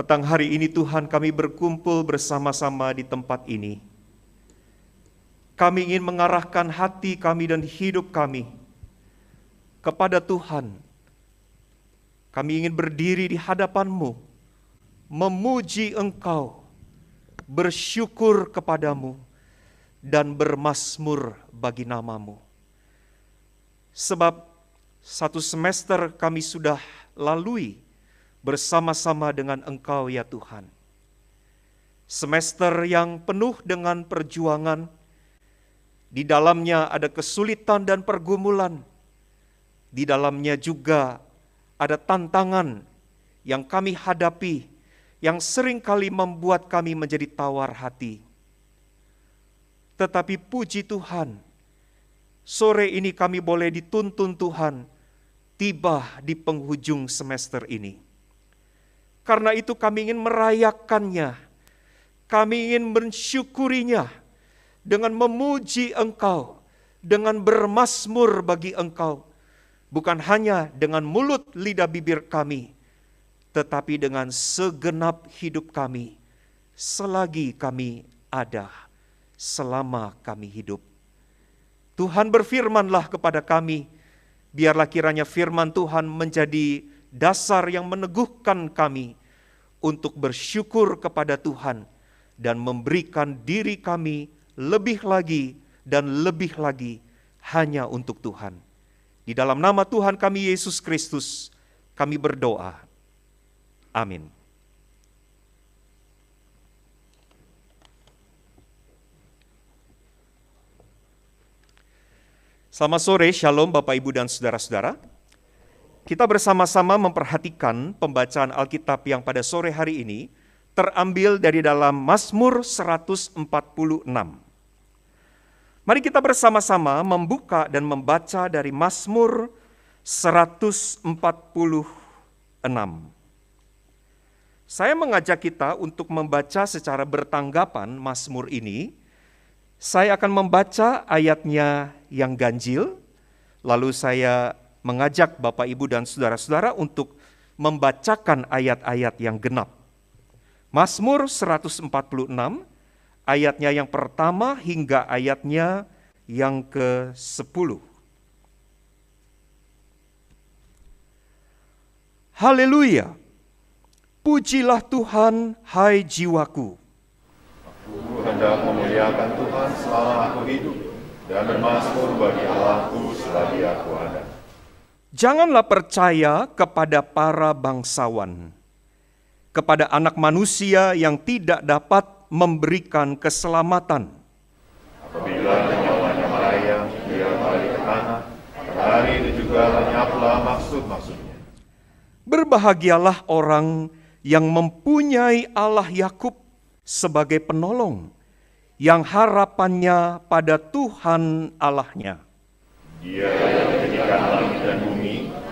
Petang hari ini Tuhan kami berkumpul bersama-sama di tempat ini. Kami ingin mengarahkan hati kami dan hidup kami kepada Tuhan. Kami ingin berdiri di hadapan-Mu, memuji Engkau, bersyukur kepadamu, dan bermasmur bagi namamu. Sebab satu semester kami sudah lalui bersama-sama dengan Engkau ya Tuhan. Semester yang penuh dengan perjuangan, di dalamnya ada kesulitan dan pergumulan, di dalamnya juga ada tantangan yang kami hadapi, yang seringkali membuat kami menjadi tawar hati. Tetapi puji Tuhan, sore ini kami boleh dituntun Tuhan tiba di penghujung semester ini karena itu kami ingin merayakannya. Kami ingin mensyukurinya dengan memuji engkau, dengan bermasmur bagi engkau. Bukan hanya dengan mulut lidah bibir kami, tetapi dengan segenap hidup kami selagi kami ada, selama kami hidup. Tuhan berfirmanlah kepada kami, biarlah kiranya firman Tuhan menjadi dasar yang meneguhkan kami untuk bersyukur kepada Tuhan dan memberikan diri kami lebih lagi dan lebih lagi hanya untuk Tuhan. Di dalam nama Tuhan kami Yesus Kristus, kami berdoa. Amin. Selamat sore, shalom Bapak Ibu dan saudara-saudara kita bersama-sama memperhatikan pembacaan Alkitab yang pada sore hari ini terambil dari dalam Mazmur 146. Mari kita bersama-sama membuka dan membaca dari Mazmur 146. Saya mengajak kita untuk membaca secara bertanggapan Mazmur ini. Saya akan membaca ayatnya yang ganjil, lalu saya mengajak Bapak Ibu dan saudara-saudara untuk membacakan ayat-ayat yang genap. Mazmur 146 ayatnya yang pertama hingga ayatnya yang ke-10. Haleluya. Pujilah Tuhan, hai jiwaku. Aku hendak memuliakan Tuhan selama aku hidup dan bermasmur bagi Allahku selagi aku ada. Janganlah percaya kepada para bangsawan, kepada anak manusia yang tidak dapat memberikan keselamatan. Apabila nyawanya melayang, dia kembali ke tanah, hari itu juga lenyaplah maksud-maksudnya. Berbahagialah orang yang mempunyai Allah Yakub sebagai penolong, yang harapannya pada Tuhan Allahnya. Dia yang menjadikan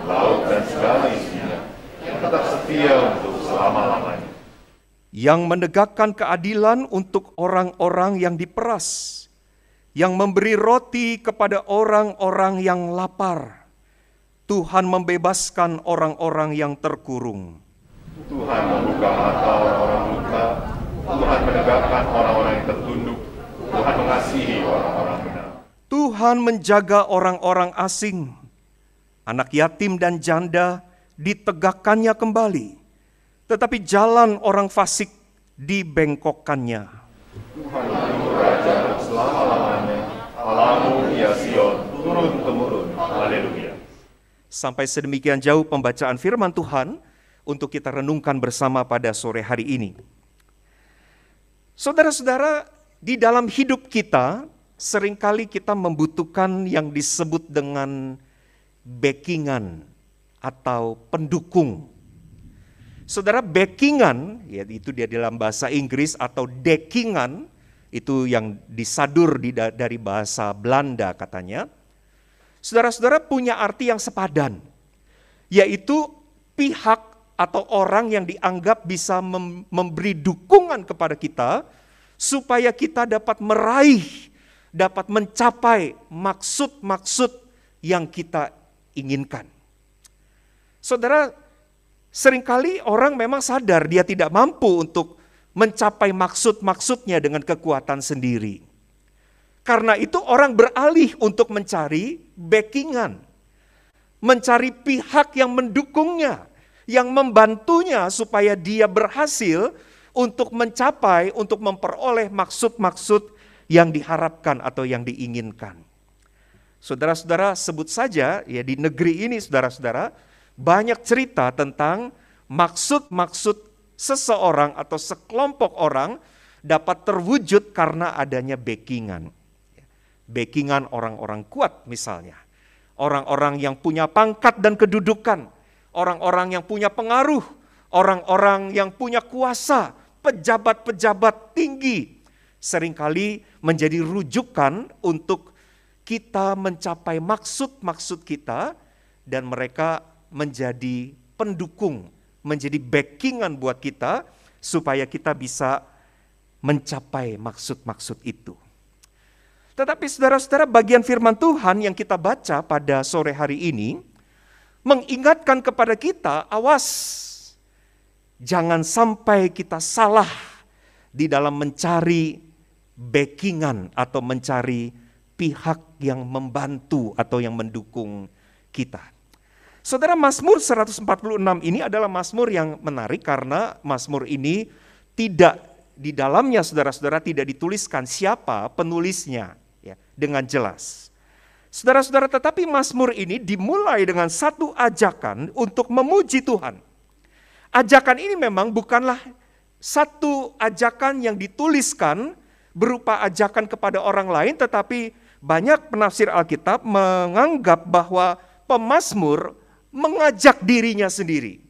laut dan segala isinya, yang tetap setia untuk selama-lamanya. Yang menegakkan keadilan untuk orang-orang yang diperas, yang memberi roti kepada orang-orang yang lapar. Tuhan membebaskan orang-orang yang terkurung. Tuhan membuka mata orang-orang buta, Tuhan menegakkan orang-orang yang tertunduk, Tuhan mengasihi orang-orang benar. Tuhan menjaga orang-orang asing, anak yatim dan janda ditegakkannya kembali, tetapi jalan orang fasik dibengkokkannya. Sampai sedemikian jauh pembacaan firman Tuhan untuk kita renungkan bersama pada sore hari ini. Saudara-saudara, di dalam hidup kita seringkali kita membutuhkan yang disebut dengan backingan atau pendukung. Saudara backingan, yaitu dia dalam bahasa Inggris atau dekingan itu yang disadur di, dari bahasa Belanda katanya. Saudara-saudara punya arti yang sepadan, yaitu pihak atau orang yang dianggap bisa mem memberi dukungan kepada kita supaya kita dapat meraih, dapat mencapai maksud-maksud yang kita inginkan. Saudara, seringkali orang memang sadar dia tidak mampu untuk mencapai maksud-maksudnya dengan kekuatan sendiri. Karena itu orang beralih untuk mencari backingan. Mencari pihak yang mendukungnya, yang membantunya supaya dia berhasil untuk mencapai, untuk memperoleh maksud-maksud yang diharapkan atau yang diinginkan. Saudara-saudara sebut saja ya di negeri ini saudara-saudara banyak cerita tentang maksud-maksud seseorang atau sekelompok orang dapat terwujud karena adanya backingan. Backingan orang-orang kuat misalnya. Orang-orang yang punya pangkat dan kedudukan. Orang-orang yang punya pengaruh. Orang-orang yang punya kuasa. Pejabat-pejabat tinggi. Seringkali menjadi rujukan untuk kita mencapai maksud-maksud kita dan mereka menjadi pendukung, menjadi backingan buat kita supaya kita bisa mencapai maksud-maksud itu. Tetapi saudara-saudara bagian firman Tuhan yang kita baca pada sore hari ini mengingatkan kepada kita, awas jangan sampai kita salah di dalam mencari backingan atau mencari pihak yang membantu atau yang mendukung kita. Saudara Masmur 146 ini adalah Masmur yang menarik karena Masmur ini tidak di dalamnya saudara-saudara tidak dituliskan siapa penulisnya ya, dengan jelas. Saudara-saudara, tetapi Masmur ini dimulai dengan satu ajakan untuk memuji Tuhan. Ajakan ini memang bukanlah satu ajakan yang dituliskan berupa ajakan kepada orang lain, tetapi banyak penafsir Alkitab menganggap bahwa pemazmur mengajak dirinya sendiri.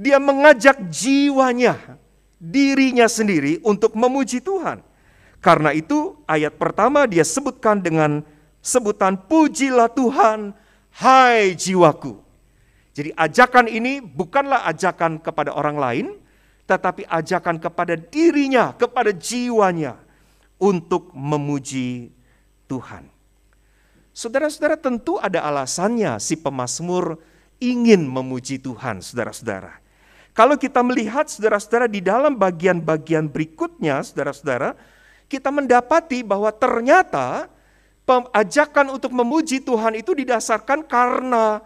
Dia mengajak jiwanya, dirinya sendiri untuk memuji Tuhan. Karena itu ayat pertama dia sebutkan dengan sebutan pujilah Tuhan, hai jiwaku. Jadi ajakan ini bukanlah ajakan kepada orang lain, tetapi ajakan kepada dirinya, kepada jiwanya untuk memuji Tuhan. Saudara-saudara tentu ada alasannya si pemazmur ingin memuji Tuhan, saudara-saudara. Kalau kita melihat saudara-saudara di dalam bagian-bagian berikutnya, saudara-saudara, kita mendapati bahwa ternyata ajakan untuk memuji Tuhan itu didasarkan karena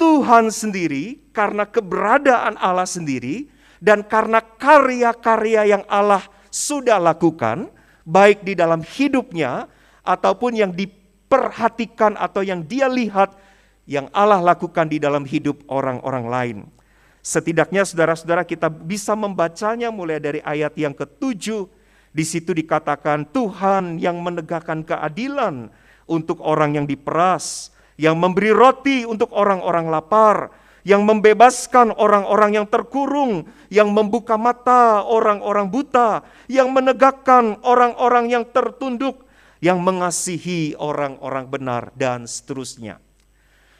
Tuhan sendiri, karena keberadaan Allah sendiri, dan karena karya-karya yang Allah sudah lakukan, baik di dalam hidupnya ataupun yang diperhatikan atau yang dia lihat yang Allah lakukan di dalam hidup orang-orang lain. Setidaknya saudara-saudara kita bisa membacanya mulai dari ayat yang ketujuh. Di situ dikatakan Tuhan yang menegakkan keadilan untuk orang yang diperas, yang memberi roti untuk orang-orang lapar, yang membebaskan orang-orang yang terkurung, yang membuka mata orang-orang buta, yang menegakkan orang-orang yang tertunduk, yang mengasihi orang-orang benar dan seterusnya.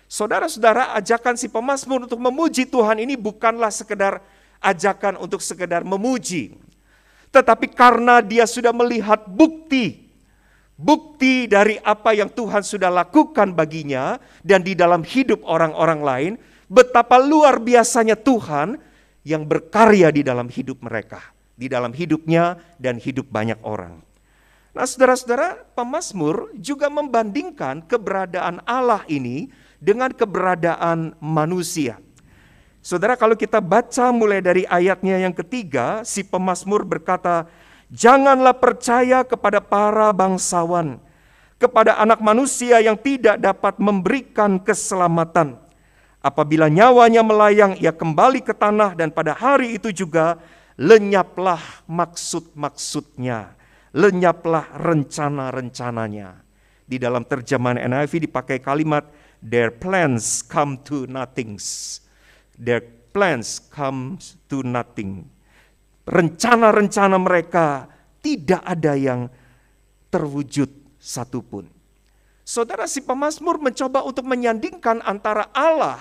Saudara-saudara, ajakan si pemazmur untuk memuji Tuhan ini bukanlah sekedar ajakan untuk sekedar memuji. Tetapi karena dia sudah melihat bukti, bukti dari apa yang Tuhan sudah lakukan baginya dan di dalam hidup orang-orang lain, betapa luar biasanya Tuhan yang berkarya di dalam hidup mereka, di dalam hidupnya dan hidup banyak orang. Nah saudara-saudara pemazmur juga membandingkan keberadaan Allah ini dengan keberadaan manusia. Saudara kalau kita baca mulai dari ayatnya yang ketiga, si pemazmur berkata, Janganlah percaya kepada para bangsawan, kepada anak manusia yang tidak dapat memberikan keselamatan. Apabila nyawanya melayang, ia kembali ke tanah dan pada hari itu juga lenyaplah maksud-maksudnya lenyaplah rencana-rencananya. Di dalam terjemahan NIV dipakai kalimat their plans come to nothing, Their plans come to nothing. Rencana-rencana mereka tidak ada yang terwujud satupun. Saudara si pemazmur mencoba untuk menyandingkan antara Allah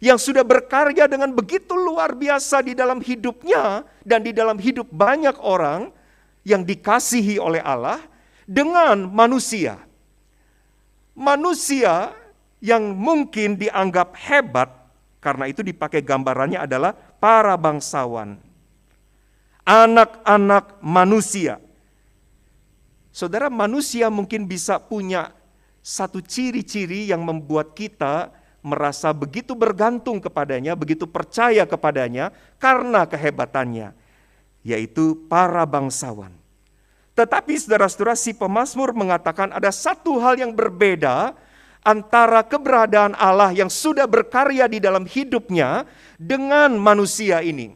yang sudah berkarya dengan begitu luar biasa di dalam hidupnya dan di dalam hidup banyak orang yang dikasihi oleh Allah dengan manusia. Manusia yang mungkin dianggap hebat, karena itu dipakai gambarannya adalah para bangsawan. Anak-anak manusia. Saudara manusia mungkin bisa punya satu ciri-ciri yang membuat kita merasa begitu bergantung kepadanya, begitu percaya kepadanya karena kehebatannya yaitu para bangsawan. Tetapi saudara-saudara si pemazmur mengatakan ada satu hal yang berbeda antara keberadaan Allah yang sudah berkarya di dalam hidupnya dengan manusia ini.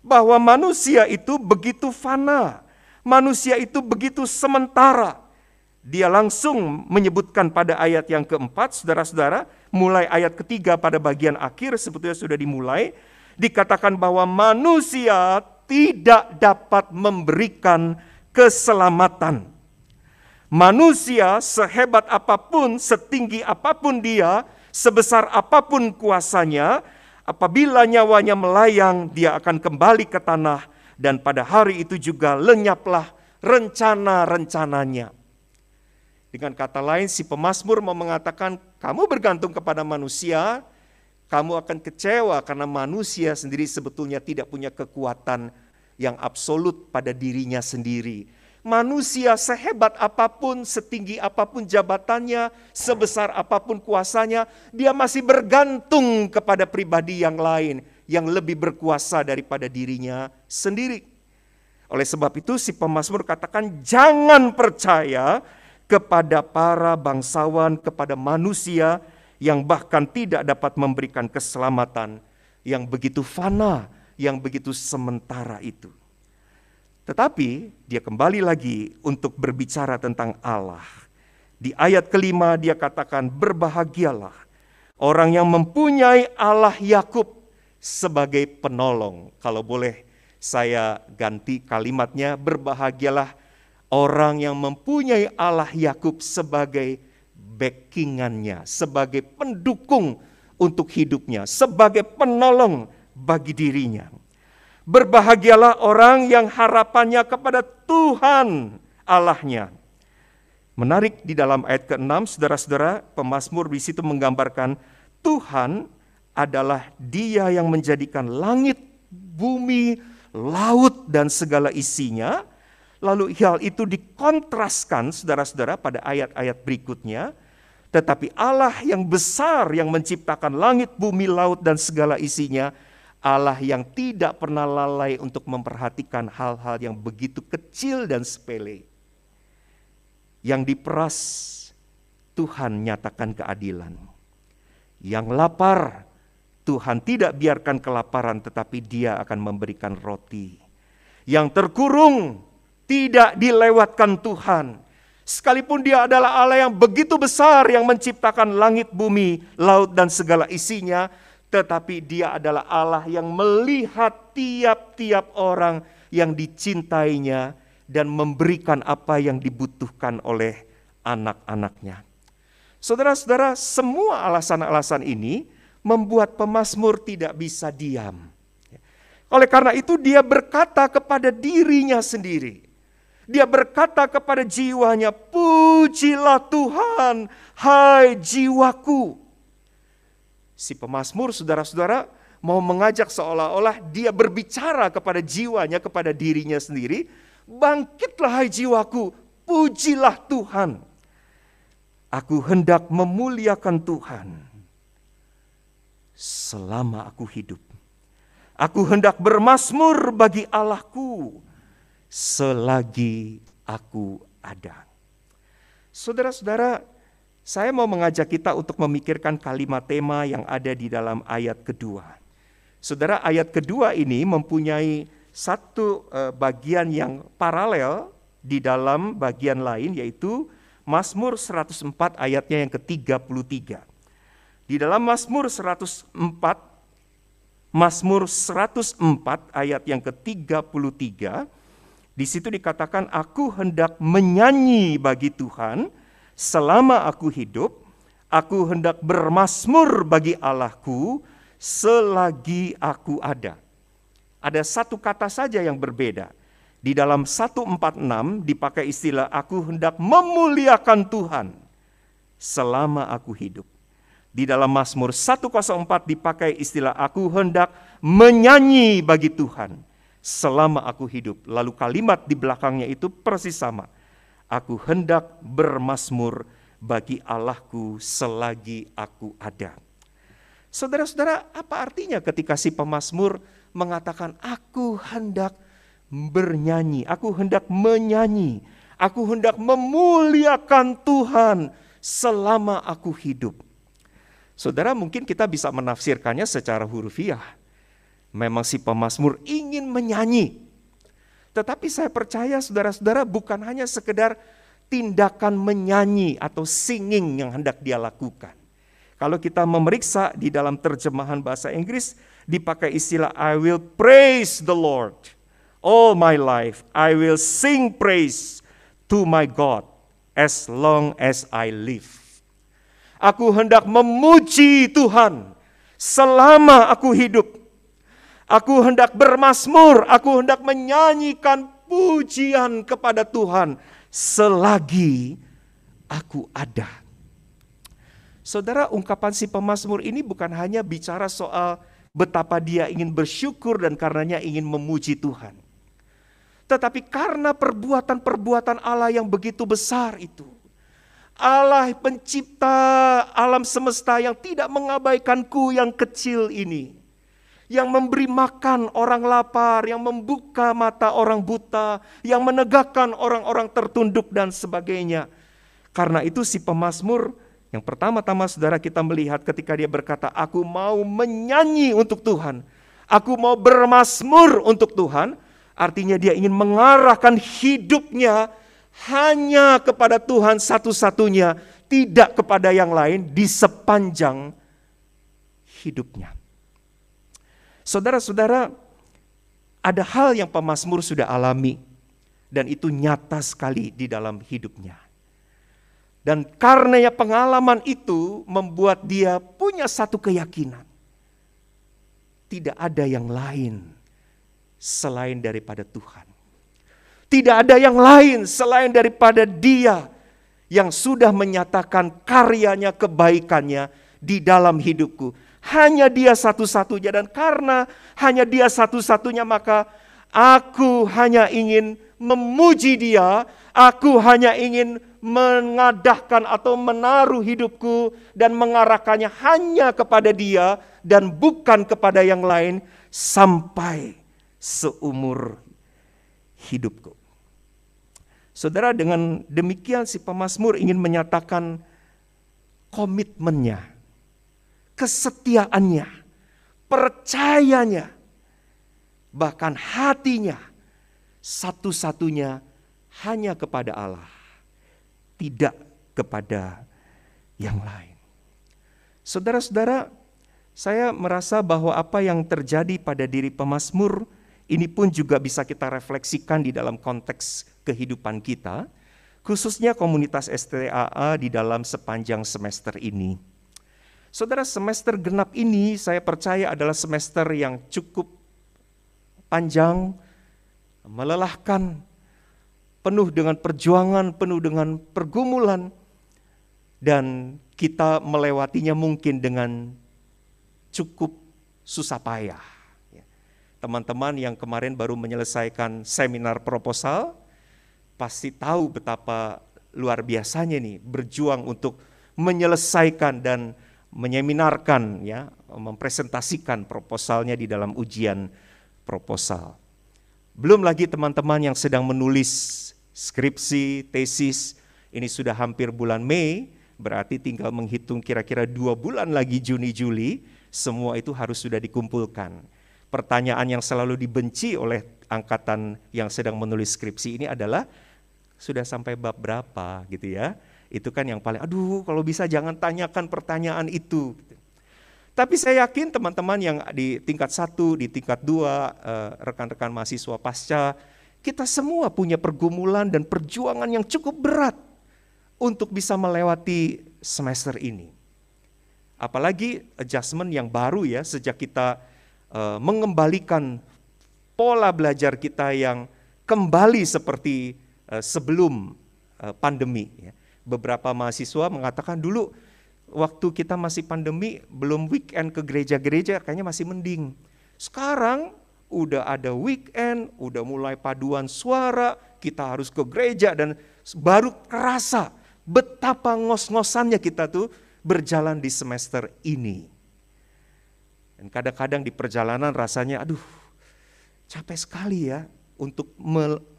Bahwa manusia itu begitu fana, manusia itu begitu sementara. Dia langsung menyebutkan pada ayat yang keempat, saudara-saudara, mulai ayat ketiga pada bagian akhir sebetulnya sudah dimulai, dikatakan bahwa manusia tidak dapat memberikan keselamatan. Manusia sehebat apapun, setinggi apapun dia, sebesar apapun kuasanya, apabila nyawanya melayang, dia akan kembali ke tanah dan pada hari itu juga lenyaplah rencana-rencananya. Dengan kata lain, si pemazmur mau mengatakan, kamu bergantung kepada manusia, kamu akan kecewa karena manusia sendiri sebetulnya tidak punya kekuatan yang absolut pada dirinya sendiri. Manusia sehebat apapun, setinggi apapun jabatannya, sebesar apapun kuasanya, dia masih bergantung kepada pribadi yang lain yang lebih berkuasa daripada dirinya sendiri. Oleh sebab itu si pemazmur katakan jangan percaya kepada para bangsawan, kepada manusia yang bahkan tidak dapat memberikan keselamatan yang begitu fana, yang begitu sementara itu. Tetapi dia kembali lagi untuk berbicara tentang Allah. Di ayat kelima dia katakan berbahagialah orang yang mempunyai Allah Yakub sebagai penolong. Kalau boleh saya ganti kalimatnya berbahagialah orang yang mempunyai Allah Yakub sebagai backingannya, sebagai pendukung untuk hidupnya, sebagai penolong bagi dirinya. Berbahagialah orang yang harapannya kepada Tuhan Allahnya. Menarik di dalam ayat ke-6, saudara-saudara, pemazmur di situ menggambarkan Tuhan adalah dia yang menjadikan langit, bumi, laut, dan segala isinya, Lalu hal itu dikontraskan saudara-saudara pada ayat-ayat berikutnya. Tetapi Allah yang besar yang menciptakan langit, bumi, laut, dan segala isinya, Allah yang tidak pernah lalai untuk memperhatikan hal-hal yang begitu kecil dan sepele. Yang diperas, Tuhan nyatakan keadilan. Yang lapar, Tuhan tidak biarkan kelaparan, tetapi Dia akan memberikan roti. Yang terkurung, tidak dilewatkan Tuhan. Sekalipun dia adalah Allah yang begitu besar yang menciptakan langit, bumi, laut dan segala isinya, tetapi dia adalah Allah yang melihat tiap-tiap orang yang dicintainya dan memberikan apa yang dibutuhkan oleh anak-anaknya. Saudara-saudara, semua alasan-alasan ini membuat pemazmur tidak bisa diam. Oleh karena itu dia berkata kepada dirinya sendiri, dia berkata kepada jiwanya, "Pujilah Tuhan, hai jiwaku." Si pemazmur, saudara-saudara, mau mengajak seolah-olah dia berbicara kepada jiwanya, kepada dirinya sendiri, "Bangkitlah hai jiwaku, pujilah Tuhan." Aku hendak memuliakan Tuhan selama aku hidup. Aku hendak bermasmur bagi Allahku selagi aku ada. Saudara-saudara, saya mau mengajak kita untuk memikirkan kalimat tema yang ada di dalam ayat kedua. Saudara, ayat kedua ini mempunyai satu eh, bagian yang paralel di dalam bagian lain yaitu Mazmur 104 ayatnya yang ke-33. Di dalam Mazmur 104 Mazmur 104 ayat yang ke-33 di situ dikatakan aku hendak menyanyi bagi Tuhan selama aku hidup, aku hendak bermasmur bagi Allahku selagi aku ada. Ada satu kata saja yang berbeda. Di dalam 146 dipakai istilah aku hendak memuliakan Tuhan selama aku hidup. Di dalam Mazmur 104 dipakai istilah aku hendak menyanyi bagi Tuhan selama aku hidup. Lalu kalimat di belakangnya itu persis sama. Aku hendak bermasmur bagi Allahku selagi aku ada. Saudara-saudara, apa artinya ketika si pemasmur mengatakan aku hendak bernyanyi, aku hendak menyanyi, aku hendak memuliakan Tuhan selama aku hidup. Saudara, mungkin kita bisa menafsirkannya secara hurufiah. Memang si pemazmur ingin menyanyi. Tetapi saya percaya saudara-saudara bukan hanya sekedar tindakan menyanyi atau singing yang hendak dia lakukan. Kalau kita memeriksa di dalam terjemahan bahasa Inggris dipakai istilah I will praise the Lord all my life. I will sing praise to my God as long as I live. Aku hendak memuji Tuhan selama aku hidup Aku hendak bermasmur, aku hendak menyanyikan pujian kepada Tuhan selagi aku ada. Saudara, ungkapan si pemasmur ini bukan hanya bicara soal betapa dia ingin bersyukur dan karenanya ingin memuji Tuhan. Tetapi karena perbuatan-perbuatan Allah yang begitu besar itu, Allah pencipta alam semesta yang tidak mengabaikanku yang kecil ini yang memberi makan orang lapar, yang membuka mata orang buta, yang menegakkan orang-orang tertunduk dan sebagainya. Karena itu si pemazmur yang pertama-tama saudara kita melihat ketika dia berkata, aku mau menyanyi untuk Tuhan. Aku mau bermasmur untuk Tuhan. Artinya dia ingin mengarahkan hidupnya hanya kepada Tuhan satu-satunya, tidak kepada yang lain di sepanjang hidupnya. Saudara-saudara, ada hal yang pemazmur sudah alami dan itu nyata sekali di dalam hidupnya. Dan karenanya pengalaman itu membuat dia punya satu keyakinan. Tidak ada yang lain selain daripada Tuhan. Tidak ada yang lain selain daripada dia yang sudah menyatakan karyanya, kebaikannya di dalam hidupku hanya dia satu-satunya dan karena hanya dia satu-satunya maka aku hanya ingin memuji dia, aku hanya ingin mengadahkan atau menaruh hidupku dan mengarahkannya hanya kepada dia dan bukan kepada yang lain sampai seumur hidupku. Saudara dengan demikian si pemazmur ingin menyatakan komitmennya kesetiaannya, percayanya, bahkan hatinya satu-satunya hanya kepada Allah, tidak kepada yang lain. Saudara-saudara, saya merasa bahwa apa yang terjadi pada diri pemazmur ini pun juga bisa kita refleksikan di dalam konteks kehidupan kita, khususnya komunitas STAA di dalam sepanjang semester ini. Saudara, semester genap ini saya percaya adalah semester yang cukup panjang, melelahkan, penuh dengan perjuangan, penuh dengan pergumulan, dan kita melewatinya mungkin dengan cukup susah payah. Ya. Teman-teman yang kemarin baru menyelesaikan seminar proposal pasti tahu betapa luar biasanya nih berjuang untuk menyelesaikan dan menyeminarkan ya, mempresentasikan proposalnya di dalam ujian proposal. Belum lagi teman-teman yang sedang menulis skripsi, tesis, ini sudah hampir bulan Mei, berarti tinggal menghitung kira-kira dua bulan lagi Juni Juli, semua itu harus sudah dikumpulkan. Pertanyaan yang selalu dibenci oleh angkatan yang sedang menulis skripsi ini adalah sudah sampai bab berapa gitu ya itu kan yang paling, aduh kalau bisa jangan tanyakan pertanyaan itu. Gitu. Tapi saya yakin teman-teman yang di tingkat satu, di tingkat dua, eh, rekan-rekan mahasiswa pasca, kita semua punya pergumulan dan perjuangan yang cukup berat untuk bisa melewati semester ini. Apalagi adjustment yang baru ya sejak kita eh, mengembalikan pola belajar kita yang kembali seperti eh, sebelum pandemi. Ya beberapa mahasiswa mengatakan dulu waktu kita masih pandemi belum weekend ke gereja-gereja kayaknya masih mending. Sekarang udah ada weekend, udah mulai paduan suara, kita harus ke gereja dan baru kerasa betapa ngos-ngosannya kita tuh berjalan di semester ini. Dan kadang-kadang di perjalanan rasanya aduh capek sekali ya untuk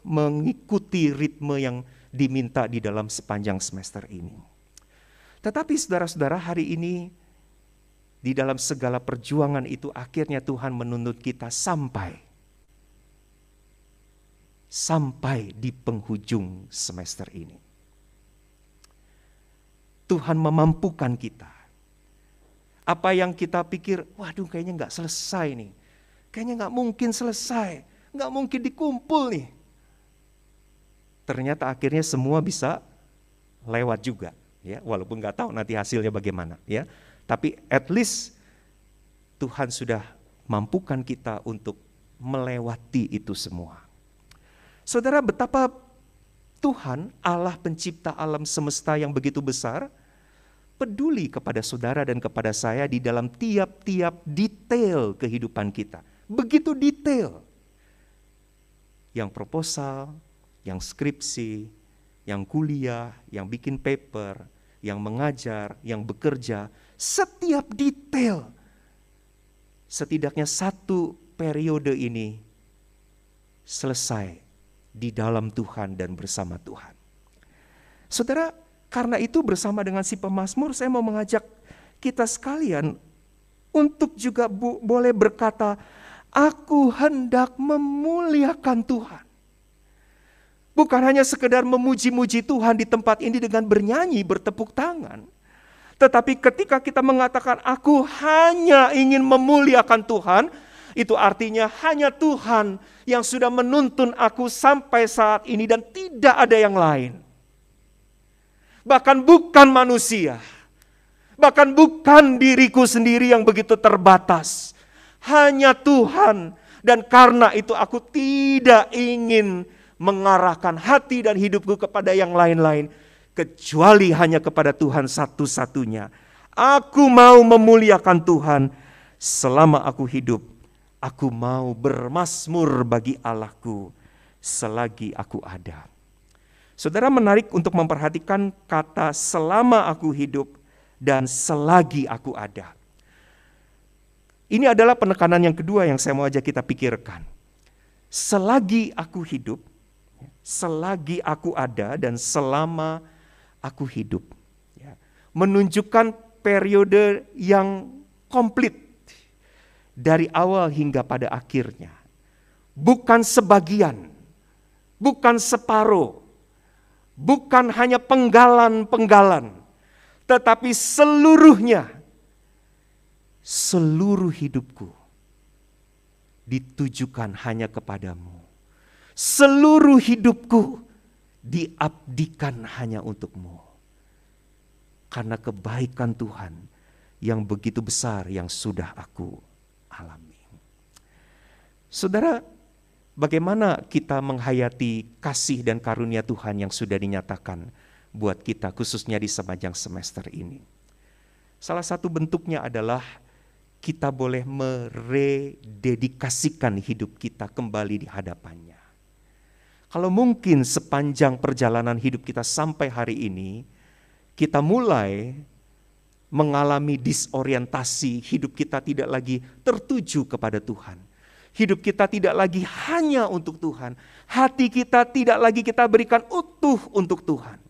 mengikuti ritme yang diminta di dalam sepanjang semester ini. Tetapi saudara-saudara hari ini di dalam segala perjuangan itu akhirnya Tuhan menuntut kita sampai sampai di penghujung semester ini. Tuhan memampukan kita. Apa yang kita pikir, waduh kayaknya nggak selesai nih. Kayaknya nggak mungkin selesai, nggak mungkin dikumpul nih ternyata akhirnya semua bisa lewat juga ya walaupun nggak tahu nanti hasilnya bagaimana ya tapi at least Tuhan sudah mampukan kita untuk melewati itu semua saudara betapa Tuhan Allah pencipta alam semesta yang begitu besar peduli kepada saudara dan kepada saya di dalam tiap-tiap detail kehidupan kita begitu detail yang proposal yang skripsi, yang kuliah, yang bikin paper, yang mengajar, yang bekerja, setiap detail. Setidaknya satu periode ini selesai di dalam Tuhan dan bersama Tuhan. Saudara, karena itu bersama dengan si pemazmur saya mau mengajak kita sekalian untuk juga boleh berkata, aku hendak memuliakan Tuhan. Bukan hanya sekedar memuji-muji Tuhan di tempat ini dengan bernyanyi, bertepuk tangan. Tetapi ketika kita mengatakan aku hanya ingin memuliakan Tuhan, itu artinya hanya Tuhan yang sudah menuntun aku sampai saat ini dan tidak ada yang lain. Bahkan bukan manusia. Bahkan bukan diriku sendiri yang begitu terbatas. Hanya Tuhan dan karena itu aku tidak ingin mengarahkan hati dan hidupku kepada yang lain-lain kecuali hanya kepada Tuhan satu-satunya. Aku mau memuliakan Tuhan selama aku hidup. Aku mau bermasmur bagi Allahku selagi aku ada. Saudara menarik untuk memperhatikan kata selama aku hidup dan selagi aku ada. Ini adalah penekanan yang kedua yang saya mau ajak kita pikirkan. Selagi aku hidup, selagi aku ada dan selama aku hidup. Ya. Menunjukkan periode yang komplit dari awal hingga pada akhirnya. Bukan sebagian, bukan separuh, bukan hanya penggalan-penggalan, tetapi seluruhnya, seluruh hidupku ditujukan hanya kepadamu Seluruh hidupku diabdikan hanya untukmu. Karena kebaikan Tuhan yang begitu besar yang sudah aku alami. Saudara, bagaimana kita menghayati kasih dan karunia Tuhan yang sudah dinyatakan buat kita khususnya di sepanjang semester ini. Salah satu bentuknya adalah kita boleh merededikasikan hidup kita kembali di hadapannya. Kalau mungkin sepanjang perjalanan hidup kita sampai hari ini, kita mulai mengalami disorientasi, hidup kita tidak lagi tertuju kepada Tuhan. Hidup kita tidak lagi hanya untuk Tuhan. Hati kita tidak lagi kita berikan utuh untuk Tuhan.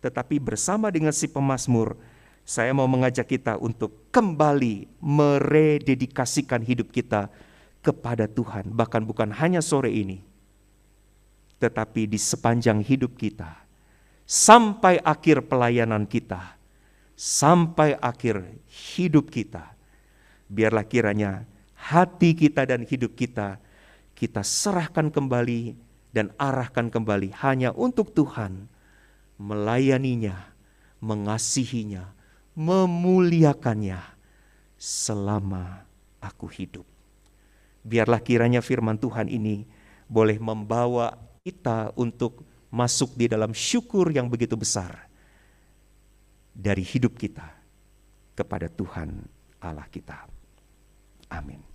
Tetapi bersama dengan si pemazmur, saya mau mengajak kita untuk kembali merededikasikan hidup kita kepada Tuhan. Bahkan bukan hanya sore ini, tetapi di sepanjang hidup kita, sampai akhir pelayanan kita, sampai akhir hidup kita. Biarlah kiranya hati kita dan hidup kita, kita serahkan kembali dan arahkan kembali hanya untuk Tuhan, melayaninya, mengasihinya, memuliakannya selama aku hidup. Biarlah kiranya firman Tuhan ini boleh membawa kita untuk masuk di dalam syukur yang begitu besar dari hidup kita kepada Tuhan Allah kita. Amin.